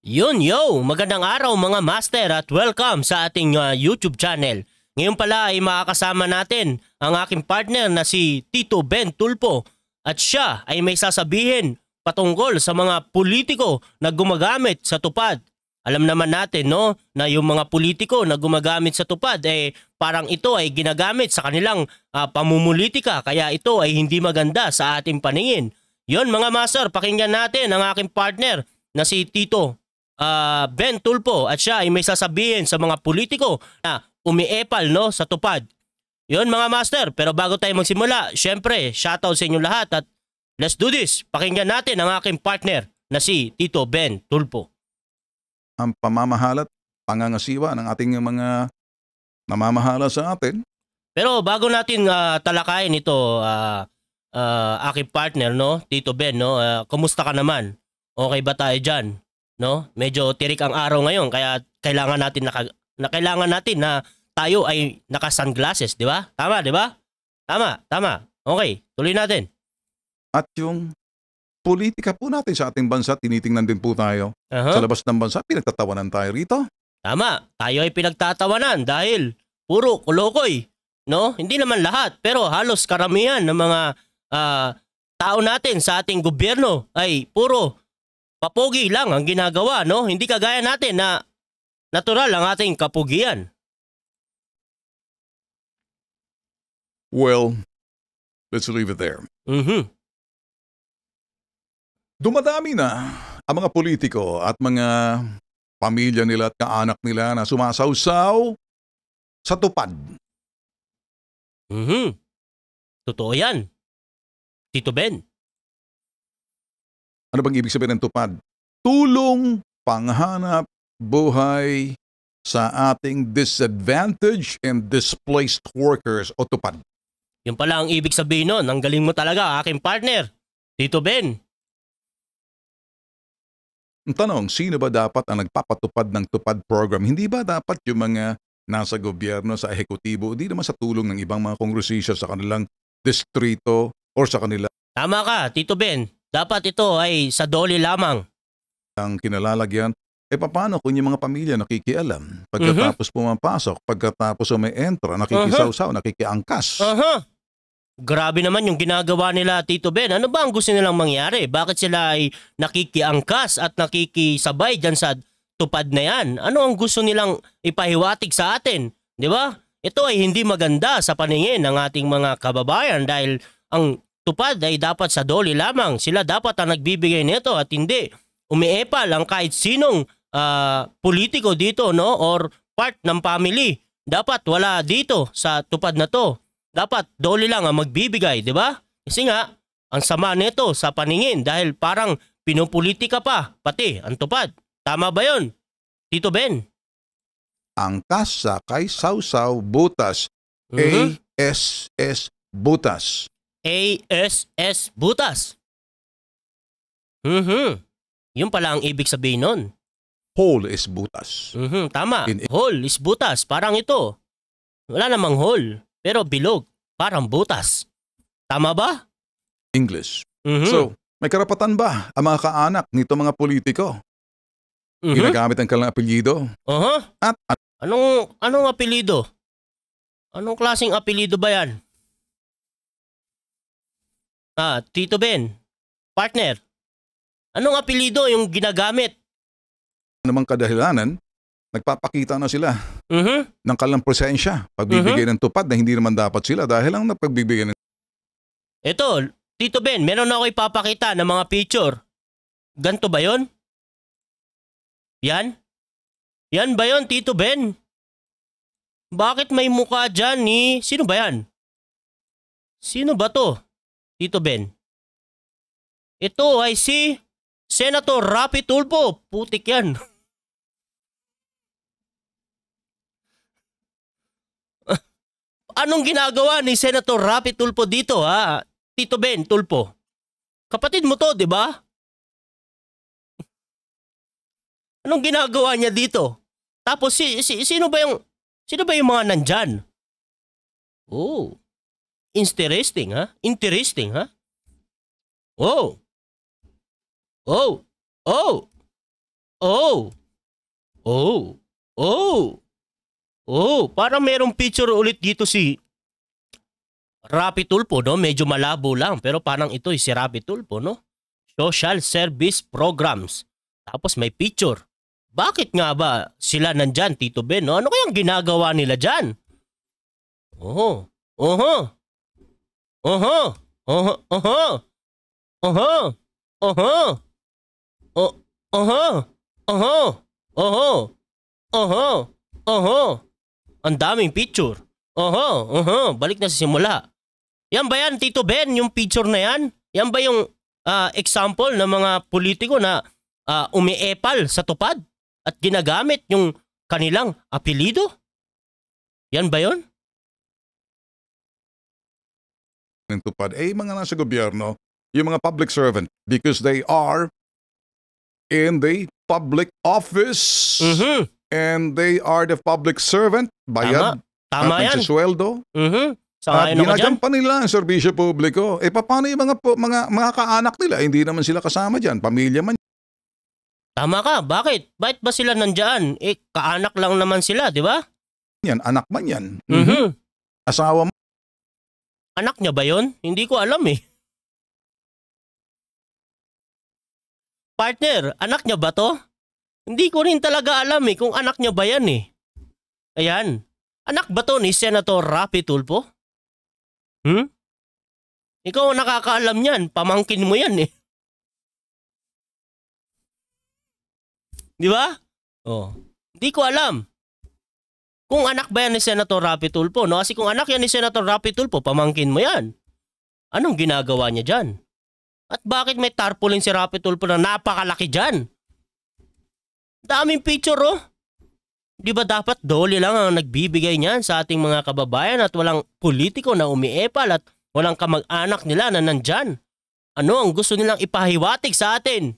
Yun yo! Magandang araw mga master at welcome sa ating uh, YouTube channel. Ngayon pala ay makakasama natin ang aking partner na si Tito Ben Tulpo at siya ay may sasabihin patungkol sa mga politiko na gumagamit sa tupad. Alam naman natin no na yung mga politiko na gumagamit sa tupad eh parang ito ay ginagamit sa kanilang uh, pamumulitika kaya ito ay hindi maganda sa ating paningin. Yon mga master, pakinggan natin ang aking partner na si Tito uh, Ben Tulpo at siya ay may sasabihin sa mga politiko na umiepal no, sa tupad. Yun mga master, pero bago tayo magsimula, syempre shoutout sa inyo lahat at let's do this. Pakinggan natin ang aking partner na si Tito Ben Tulpo. Ang pamamahalat, pangangasiwa ng ating mga namamahala sa atin. Pero bago natin uh, talakayin ito, uh, uh, aking partner, no? Tito Ben, no? Uh, kumusta ka naman? Okay ba tayo dyan? no? Medyo tirik ang araw ngayon kaya kailangan natin naka, na kailangan natin na tayo ay naka sunglasses, di ba? Tama, di ba? Tama, tama. Okay, tuloy natin. At yung politika po natin sa ating bansa, tinitingnan din po tayo. Uh-huh. Sa labas ng bansa, pinagtatawanan tayo rito. Tama, tayo ay pinagtatawanan dahil puro kulokoy. No? Hindi naman lahat, pero halos karamihan ng mga uh, tao natin sa ating gobyerno ay puro papogi lang ang ginagawa, no? Hindi kagaya natin na natural ang ating kapugian. Well, let's leave it there. Mm-hmm. Dumadami na ang mga politiko at mga pamilya nila at kaanak nila na sumasawsaw sa tupad. Mm-hmm. Totoo yan. Tito Ben. Ano bang ibig sabihin ng tupad? Tulong panghanap buhay sa ating disadvantaged and displaced workers o tupad. Yung pala ang ibig sabihin nun. Ang galing mo talaga, aking partner, Tito Ben. Ang tanong, sino ba dapat ang nagpapatupad ng tupad program? Hindi ba dapat yung mga nasa gobyerno, sa ehekutibo, hindi naman sa tulong ng ibang mga kongresisya sa kanilang distrito or sa kanila? Tama ka, Tito Ben. Dapat ito ay sa doli lamang. Ang kinalalagyan eh paano kung yung mga pamilya nakikialam? Pagkatapos uh-huh. pumapasok, pagkatapos umi-entra, nakikisawsaw, uh-huh. nakikiangkas. Uh-huh. Grabe naman yung ginagawa nila Tito Ben. Ano ba ang gusto nilang mangyari? Bakit sila ay nakikiangkas at nakikisabay dyan sa tupad na yan? Ano ang gusto nilang ipahiwatig sa atin? Di ba? Ito ay hindi maganda sa paningin ng ating mga kababayan dahil ang tupad ay dapat sa doli lamang. Sila dapat ang nagbibigay nito at hindi umiepal ang kahit sinong uh, politiko dito no or part ng family. Dapat wala dito sa tupad na to. Dapat doli lang ang magbibigay, di ba? Kasi nga, ang sama nito sa paningin dahil parang pinupolitika pa, pati ang tupad. Tama ba yon? Tito Ben? Ang kasa kay Sausaw Butas, mm-hmm. ASS Butas. A-S-S Butas. Mhm. Yun pala ang ibig sabihin nun. Hole is butas. Mhm, tama. In- hole is butas. Parang ito. Wala namang hole. Pero bilog. Parang butas. Tama ba? English. Mm-hmm. So, may karapatan ba ang mga kaanak nito mga politiko? Mm-hmm. Ginagamit ang kanilang apelyido? Uh-huh. At, at anong anong apelyido? Anong klaseng apelyido ba 'yan? Ah, Tito Ben, partner, anong apelido yung ginagamit? Ano namang kadahilanan, nagpapakita na sila uh-huh. ng kalang presensya, pagbibigay uh-huh. ng tupad na hindi naman dapat sila dahil lang napagbibigay ng... Ito, Tito Ben, meron na ako ipapakita ng mga picture. Ganto ba yon? Yan? Yan ba yon, Tito Ben? Bakit may mukha dyan ni... Sino ba yan? Sino ba to? Tito Ben. Ito ay si Senator Rapi Tulpo. Putik yan. Anong ginagawa ni Senator Rapi Tulpo dito ha? Tito Ben Tulpo. Kapatid mo to, di ba? Anong ginagawa niya dito? Tapos si, si sino ba yung sino ba yung mga nandiyan? Oh. Interesting, ha? Interesting, ha? Oh! Oh! Oh! Oh! Oh! Oh! Oh! Parang merong picture ulit dito si Rapi Tulpo, no? Medyo malabo lang, pero parang ito si Rapi Tulpo, no? Social Service Programs. Tapos may picture. Bakit nga ba sila nandyan, Tito Ben? No? Ano kayang ginagawa nila dyan? Oo. Oh, Oo. Oh. Uh-huh. Oho! Oho! Oho! Oho! Oho! O oho! Oho! Oho! Oho! Oho! Ang daming picture. Oho! Oho! Balik na sa simula. Yan ba yan, Tito Ben? Yung picture na yan? Yan ba yung uh, example ng mga politiko na uh, umiepal sa tupad at ginagamit yung kanilang apelido? Yan ba yon? ng tupad ay mga nasa gobyerno, yung mga public servant because they are in the public office mm-hmm. and they are the public servant bayad Tama. Tama at yan. sweldo mm-hmm. So, at ginagampan pa nila ang serbisyo publiko. E paano yung mga, po, mga, mga kaanak nila? Hindi naman sila kasama dyan. Pamilya man. Tama ka. Bakit? Bakit ba sila nandyan? Eh, kaanak lang naman sila, di ba? Yan, anak man yan. Mm-hmm. Asawa man Anak niya ba yon? Hindi ko alam eh. Partner, anak niya ba to? Hindi ko rin talaga alam eh kung anak niya ba yan eh. Ayan. Anak ba to ni Senator Rapi Tulpo? Hmm? Ikaw ang nakakaalam niyan. Pamangkin mo yan eh. Di ba? Oh. Hindi ko alam. Kung anak ba yan ni Senator Rapi Tulpo, no? Kasi kung anak yan ni Senator Rapi Tulpo, pamangkin mo yan. Anong ginagawa niya dyan? At bakit may tarpaulin si Rapi Tulpo na napakalaki dyan? Daming picture, oh. Di ba dapat doli lang ang nagbibigay niyan sa ating mga kababayan at walang politiko na umiepal at walang kamag-anak nila na nandyan? Ano ang gusto nilang ipahiwatig sa atin?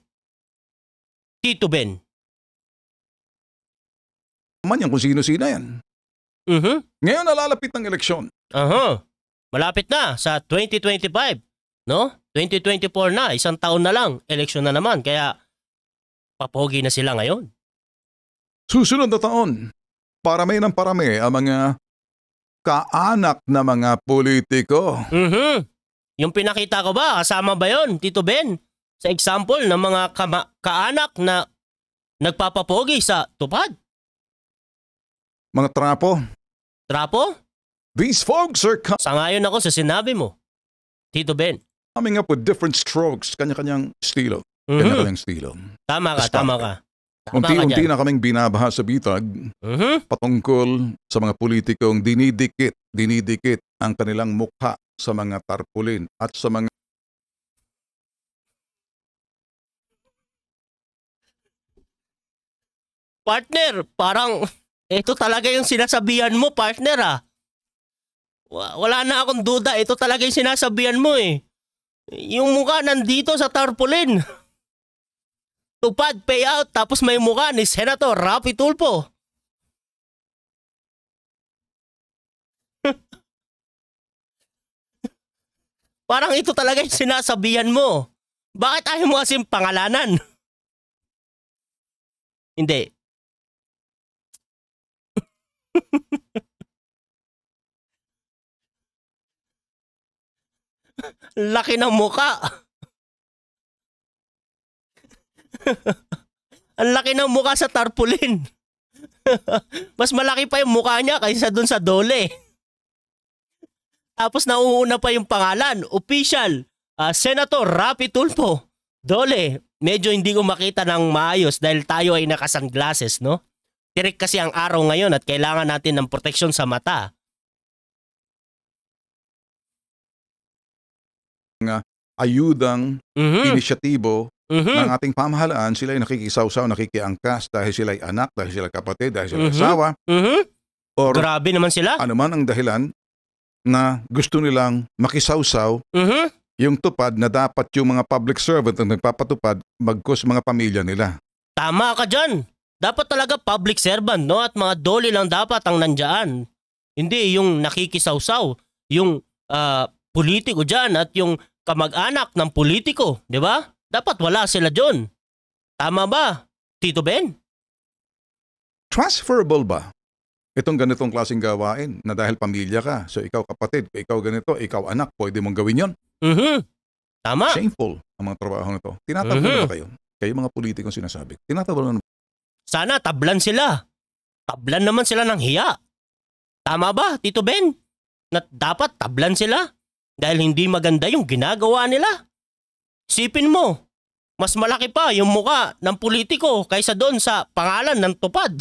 Tito Ben man yan kung sino-sino yan. Mm-hmm. Ngayon nalalapit ng eleksyon. Aha. Uh-huh. Malapit na sa 2025, no? 2024 na, isang taon na lang, eleksyon na naman. Kaya papogi na sila ngayon. Susunod na taon, parami ng parami ang mga kaanak na mga politiko. Mm-hmm. Yung pinakita ko ba, kasama ba yon Tito Ben? Sa example ng mga kama- kaanak na nagpapapogi sa tupad? Mga trapo. Trapo? These folks are... Sangayon ako sa sinabi mo, Tito Ben. Coming up with different strokes, kanya-kanyang estilo. Mm-hmm. Kanya-kanyang estilo. Tama ka, Stop. tama ka. Unti-unti na kaming binabaha sa bitag mm-hmm. patungkol sa mga politikong dinidikit, dinidikit ang kanilang mukha sa mga tarpulin at sa mga Partner, parang ito talaga yung sinasabihan mo, partner ah. Wala na akong duda, ito talaga yung sinasabihan mo eh. Yung mukha nandito sa tarpaulin. Tupad payout tapos may mukha ni Senator Rafi Tulpo. Parang ito talaga yung sinasabihan mo. Bakit ayaw mo kasing pangalanan? Hindi. Laki ng muka. Ang laki ng muka sa tarpaulin. Mas malaki pa yung mukha niya kaysa dun sa dole. Tapos nauuna pa yung pangalan, official, uh, Senator Rapi Tulfo. Dole, medyo hindi ko makita ng maayos dahil tayo ay naka sunglasses, no? Tirik kasi ang araw ngayon at kailangan natin ng protection sa mata. Nga, ayudang mm-hmm. inisyatibo mm-hmm. ng ating pamahalaan, sila ay nakikisaw-saw, nakikiangkas dahil sila ay anak, dahil sila kapatid, dahil sila mm-hmm. asawa. Mm-hmm. Or Grabe naman sila. Ano man ang dahilan na gusto nilang makisaw-saw mm-hmm. yung tupad na dapat yung mga public servant ang nagpapatupad magkos mga pamilya nila. Tama ka dyan. Dapat talaga public servant no at mga dole lang dapat ang nandiyan. Hindi yung nakikisawsaw, yung uh, politiko diyan at yung kamag-anak ng politiko, di ba? Dapat wala sila diyon. Tama ba, Tito Ben? Transferable ba? Itong ganitong klaseng gawain na dahil pamilya ka, so ikaw kapatid, ikaw ganito, ikaw anak, pwede mong gawin yon. Mm-hmm. Tama. Shameful ang mga trabaho nito. Tinatawag mm-hmm. na ba kayo? Kayo mga politikong sinasabi. Tinatawag na sana tablan sila. Tablan naman sila ng hiya. Tama ba, Tito Ben? Na dapat tablan sila dahil hindi maganda yung ginagawa nila. Sipin mo, mas malaki pa yung muka ng politiko kaysa doon sa pangalan ng tupad.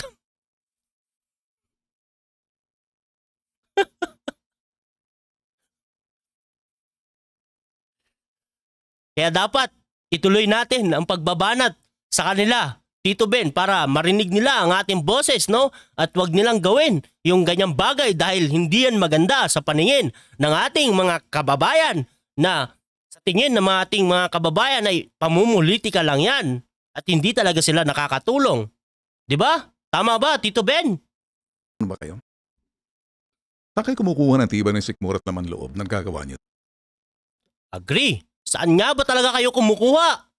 Kaya dapat ituloy natin ang pagbabanat sa kanila Tito Ben para marinig nila ang ating boses no at wag nilang gawin yung ganyang bagay dahil hindi yan maganda sa paningin ng ating mga kababayan na sa tingin ng ating mga kababayan ay pamumulitika lang yan at hindi talaga sila nakakatulong. 'Di ba? Tama ba Tito Ben? Ano ba kayo? Saan kayo kumukuha ng tiba ng sikmurat naman loob nang gagawa niyo? Agree. Saan nga ba talaga kayo kumukuha?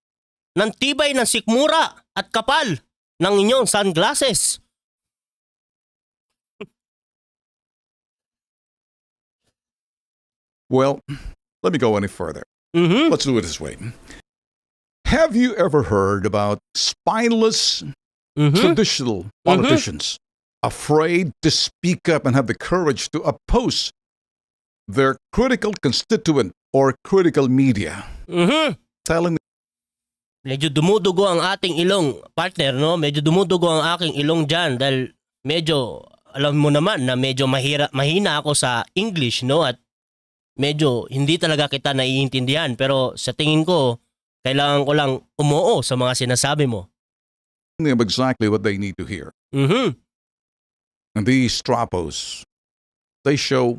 ng tibay ng sikmura at kapal ng inyong sunglasses. well, let me go any further. Mm-hmm. Let's do it this way. Have you ever heard about spineless mm-hmm. traditional mm-hmm. politicians mm-hmm. afraid to speak up and have the courage to oppose their critical constituent or critical media? Mm-hmm. Telling medyo dumudugo ang ating ilong partner no medyo dumudugo ang aking ilong diyan dahil medyo alam mo naman na medyo mahira mahina ako sa English no at medyo hindi talaga kita naiintindihan pero sa tingin ko kailangan ko lang umuo sa mga sinasabi mo them exactly what they need to hear mm-hmm. and these stropos they show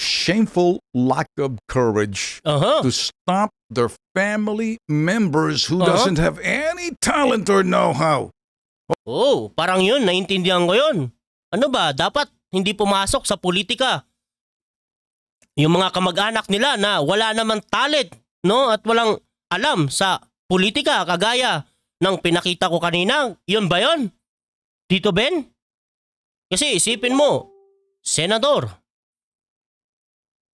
shameful lack of courage uh-huh. to stop their family members who uh-huh. doesn't have any talent or know-how. Oh, parang yun, naintindihan ko yun. Ano ba, dapat hindi pumasok sa politika. Yung mga kamag-anak nila na wala namang talent, no? At walang alam sa politika, kagaya ng pinakita ko kanina. Yun ba yun? Dito Ben? Kasi isipin mo, senador,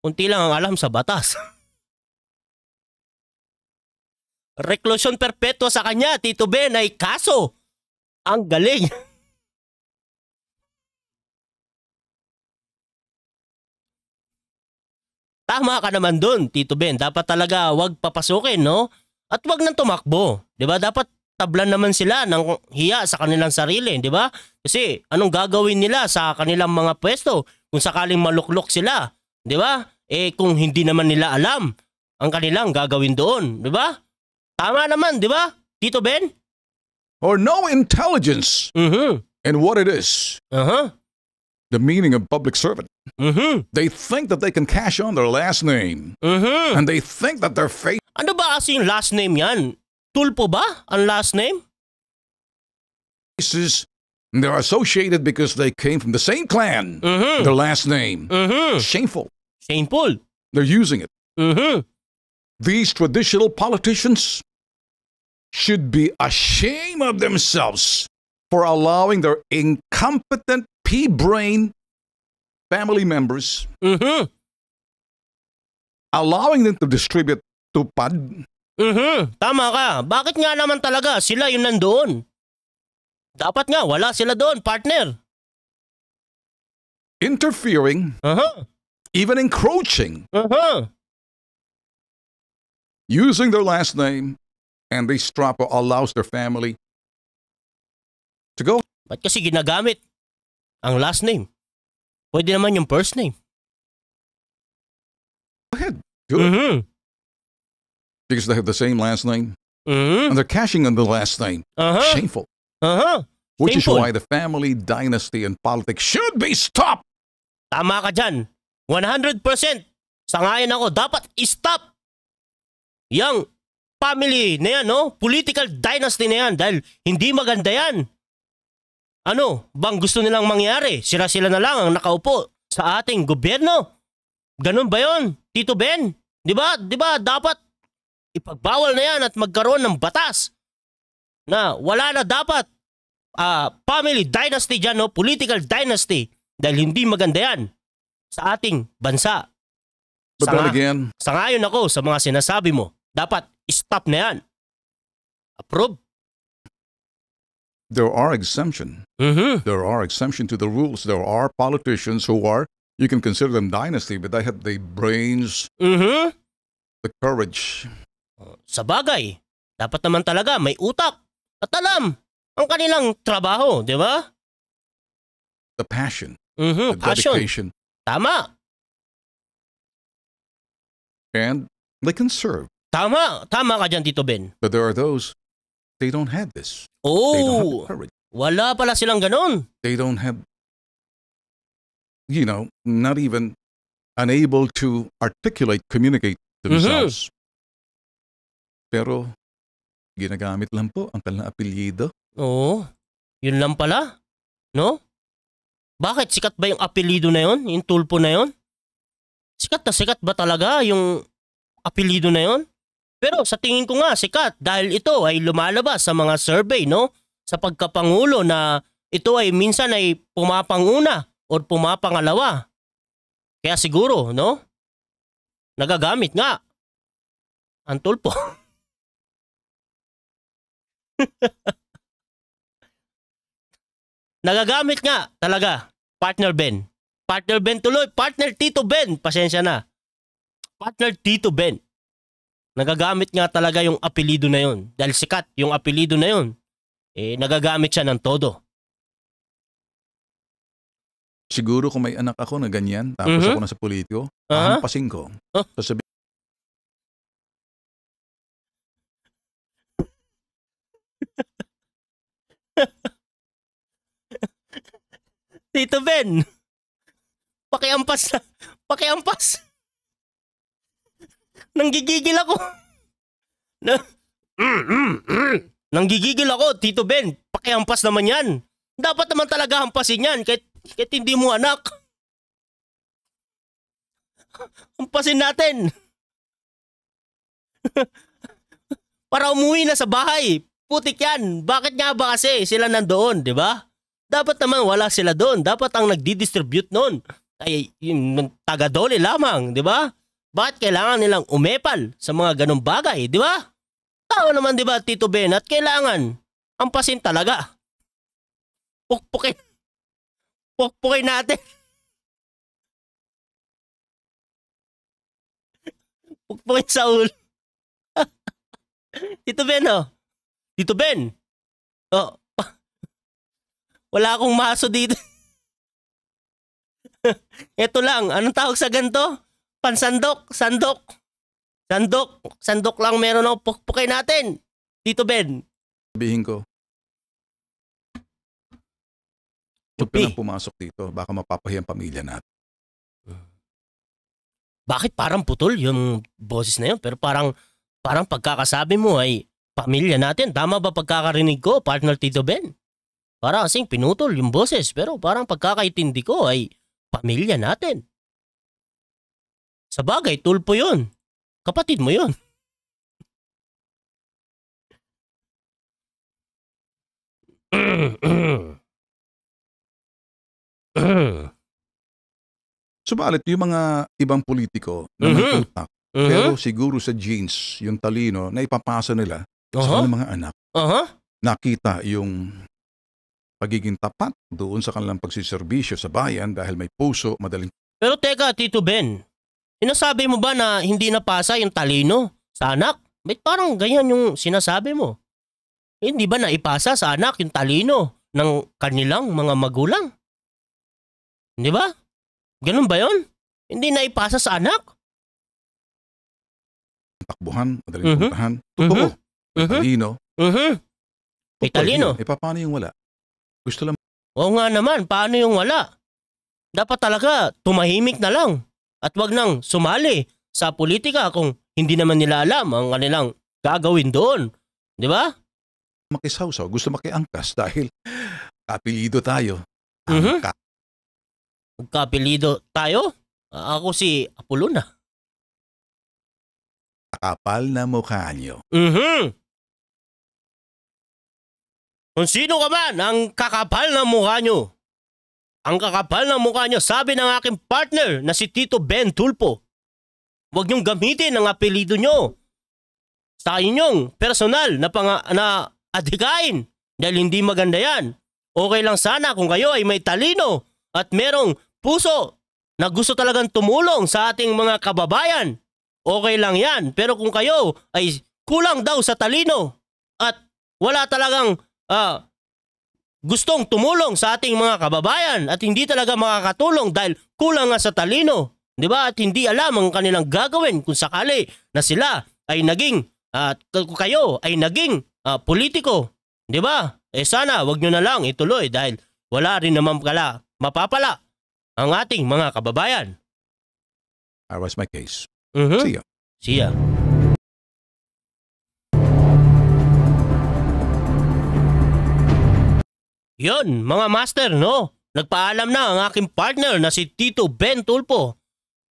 Kunti lang ang alam sa batas. Reklusyon perpetua sa kanya, Tito Ben, ay kaso. Ang galing. Tama ka naman dun, Tito Ben. Dapat talaga wag papasukin, no? At wag nang tumakbo. 'di ba? Dapat tablan naman sila ng hiya sa kanilang sarili, 'di ba? Kasi anong gagawin nila sa kanilang mga pwesto kung sakaling maluklok sila, 'di ba? eh kung hindi naman nila alam ang kanilang gagawin doon, di ba? Tama naman, di ba? Tito Ben? Or no intelligence mm-hmm. in what it is. Uh-huh. The meaning of public servant. Mm-hmm. They think that they can cash on their last name. Mm-hmm. And they think that their faith... Ano ba kasi yung last name yan? Tulpo ba ang last name? Faces They're associated because they came from the same clan, mm-hmm. their last name. Mm-hmm. Shameful. Paul. They're using it. Mm-hmm. These traditional politicians should be ashamed of themselves for allowing their incompetent pea brain family members, mm-hmm. allowing them to distribute tupad. Mm-hmm. Tama ka. Bakit nga naman talaga sila yung nandoon? Dapat nga wala sila doon, partner. Interfering uh-huh. even encroaching, uh-huh. using their last name, and this strapper allows their family to go. But not kasi ginagamit ang last name? Pwede naman yung first name. Go ahead. Do Mm-hmm. Because they have the same last name. Mm-hmm. And they're cashing on the last name. Uh-huh. Shameful. Uh-huh. Which Shameful. is why the family dynasty and politics should be stopped. Tama ka dyan. 100% sangayon ako. Dapat stop yung family na yan, no? Political dynasty na yan dahil hindi maganda yan. Ano bang gusto nilang mangyari? Sila-sila na lang ang nakaupo sa ating gobyerno. Ganun ba yon, Tito Ben? Di ba? Di ba? Dapat ipagbawal na yan at magkaroon ng batas na wala na dapat uh, family dynasty dyan, no? political dynasty dahil hindi maganda yan sa ating bansa. But sa, then again, sangayon ako sa mga sinasabi mo. Dapat stop na yan. Approve. There are exemption. Mm-hmm. There are exemption to the rules. There are politicians who are you can consider them dynasty, but they have the brains, mm-hmm. the courage. Oh, sa bagay, dapat naman talaga may utak at alam ang kanilang trabaho, di ba? The passion, mm-hmm. the passion. dedication, Tama! And they can serve. Tama! Tama ka dyan, Tito Ben. But there are those, they don't have this. They have Oh! Wala pala silang ganon. They don't have, you know, not even unable to articulate, communicate themselves. Mm-hmm. Pero ginagamit lang po ang kanilang apelyido. Oo. Yun lang pala. No? Bakit? Sikat ba yung apelido na yon? Yung tulpo na yon? Sikat na sikat ba talaga yung apelido na yon? Pero sa tingin ko nga sikat dahil ito ay lumalabas sa mga survey no? Sa pagkapangulo na ito ay minsan ay pumapanguna o pumapangalawa. Kaya siguro, no? Nagagamit nga ang tulpo. Nagagamit nga talaga, partner Ben. Partner Ben tuloy, partner Tito Ben, pasensya na. Partner Tito Ben. Nagagamit nga talaga yung apelido na yon. Dahil sikat yung apelido na yon. Eh, nagagamit siya ng todo. Siguro kung may anak ako na ganyan, tapos Mhm. ako na sa politiko, uh-huh. Mhm. ko. huh Sasabihin Tito Ben, pakiampas na, pakiampas. Nanggigigil ako. Na, mm, mm, mm, Nanggigigil ako, Tito Ben, pakiampas naman yan. Dapat naman talaga hampasin yan, kahit, kahit hindi mo anak. Hampasin natin. Para umuwi na sa bahay. Putik yan. Bakit nga ba kasi sila nandoon, di ba? Dapat naman wala sila doon. Dapat ang nagdi-distribute noon ay yung taga-dole lamang, di ba? Bakit kailangan nilang umepal sa mga ganong bagay, di ba? Tao naman, di ba, Tito Ben, at kailangan ampasin talaga. Pukpukin. Pukpukin natin. Pukpukin sa ulo. Tito Ben, oh. Tito Ben. Oh, wala akong maso dito. Ito lang, anong tawag sa ganito? Pansandok, sandok. Sandok, sandok lang meron ako pukpukay natin. Dito Ben. Sabihin ko. Huwag ka pumasok dito. Baka mapapahiyan pamilya natin. Bakit parang putol yung boses na yun? Pero parang, parang pagkakasabi mo ay pamilya natin. Tama ba pagkakarinig ko, partner Tito Ben? Para kasing pinutol yung boses pero parang pagkakaitindi ko ay pamilya natin. Sa bagay, tulpo yun. Kapatid mo yun. Subalit, yung mga ibang politiko na mm-hmm. may utak, mm-hmm. pero siguro sa jeans, yung talino na ipapasa nila uh-huh. sa mga anak, uh-huh. nakita yung pagiging tapat doon sa kanilang pagsiservisyo sa bayan dahil may puso madaling... Pero teka, Tito Ben, inasabi mo ba na hindi napasa yung talino sa anak? Ba't parang ganyan yung sinasabi mo? hindi ba naipasa sa anak yung talino ng kanilang mga magulang? Hindi ba? Ganun ba yon? Hindi naipasa sa anak? Takbuhan, madaling mm-hmm. puntahan. Totoo. Mm-hmm. Talino. Mm-hmm. Talino. Eh, paano yung wala? Gusto lang. Oo nga naman, paano yung wala? Dapat talaga tumahimik na lang at wag nang sumali sa politika kung hindi naman nila alam ang kanilang gagawin doon. Di ba? Makisawsaw, gusto makiangkas dahil kapilido tayo. Mm-hmm. kapilido tayo? Ako si Apolona. Kapal na mukha niyo. Mm-hmm. Kung sino ka man, ang kakapal na mukha nyo. Ang kakapal na mukha nyo, sabi ng aking partner na si Tito Ben Tulpo. Huwag niyong gamitin ang apelido nyo sa inyong personal na, pang- na adikain dahil hindi maganda yan. Okay lang sana kung kayo ay may talino at merong puso na gusto talagang tumulong sa ating mga kababayan. Okay lang yan. Pero kung kayo ay kulang daw sa talino at wala talagang uh, gustong tumulong sa ating mga kababayan at hindi talaga makakatulong dahil kulang nga sa talino, 'di ba? At hindi alam ang kanilang gagawin kung sakali na sila ay naging at uh, kayo ay naging uh, politiko, 'di ba? Eh sana wag niyo na lang ituloy dahil wala rin naman pala mapapala ang ating mga kababayan. I rest my case. Mm-hmm. See ya. See ya. Yun, mga master, no? Nagpaalam na ang aking partner na si Tito Ben Tulpo.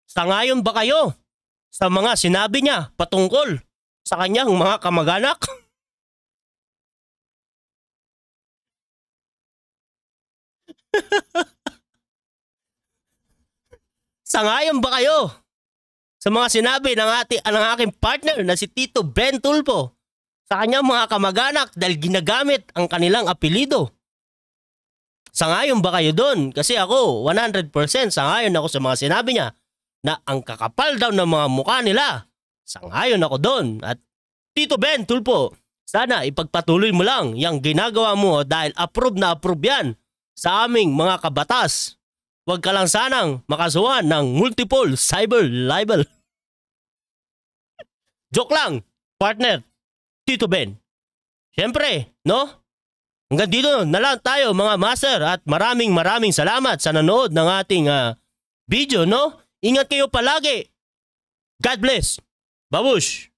Sangayon ba kayo sa mga sinabi niya patungkol sa kanyang mga kamag-anak? Sangayon ba kayo sa mga sinabi ng, ati, ng aking partner na si Tito Ben Tulpo sa kanyang mga kamag-anak dahil ginagamit ang kanilang apelido? Sangayon ba kayo doon? Kasi ako, 100% sangayon ako sa mga sinabi niya na ang kakapal daw ng mga mukha nila. Sangayon ako doon. At Tito Ben, Tulpo, sana ipagpatuloy mo lang yung ginagawa mo dahil approve na approve yan sa aming mga kabatas. Huwag ka lang sanang makasuhan ng multiple cyber libel. Joke lang, partner. Tito Ben. Siyempre, no? Hanggang dito na lang tayo mga master at maraming maraming salamat sa nanood ng ating uh, video no. Ingat kayo palagi. God bless. Babush!